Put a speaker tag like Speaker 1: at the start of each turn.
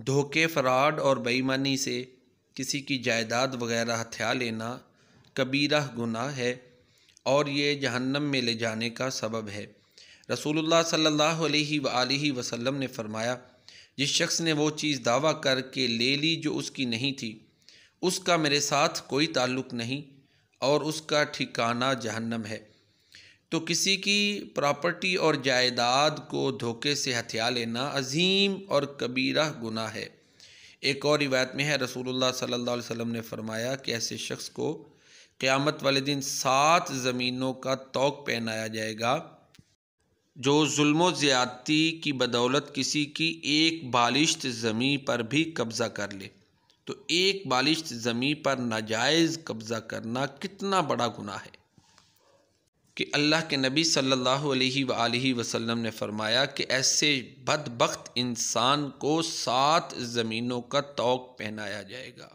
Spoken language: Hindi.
Speaker 1: धोखे फ्रॉड और बेईमानी से किसी की जायदाद वगैरह हथिया लेना कबीरा गुनाह है और ये जहन्नम में ले जाने का सबब है रसूलुल्लाह सल्लल्लाहु अलैहि वसल्लम ने फरमाया जिस शख्स ने वो चीज़ दावा करके ले ली जो उसकी नहीं थी उसका मेरे साथ कोई ताल्लुक़ नहीं और उसका ठिकाना जहन्नम है तो किसी की प्रॉपर्टी और जायदाद को धोखे से हथिया लेना अजीम और कबीरा गुना है एक और रिवायत में है रसूलुल्लाह सल्लल्लाहु अलैहि वसल्लम ने फरमाया कि ऐसे शख्स को क़यामत वाले दिन सात ज़मीनों का तोक पहनाया जाएगा जो जुल्म ज़्यादती की बदौलत किसी की एक बालिश्त ज़मीन पर भी कब्ज़ा कर ले तो एक बालिश्त ज़मीन पर नाजायज़ कब्ज़ा करना कितना बड़ा गुनाह है कि अल्लाह के नबी सल्लल्लाहु अलैहि सल्ला वसल्लम ने फरमाया कि ऐसे बदबخت इंसान को सात ज़मीनों का तोक पहनाया
Speaker 2: जाएगा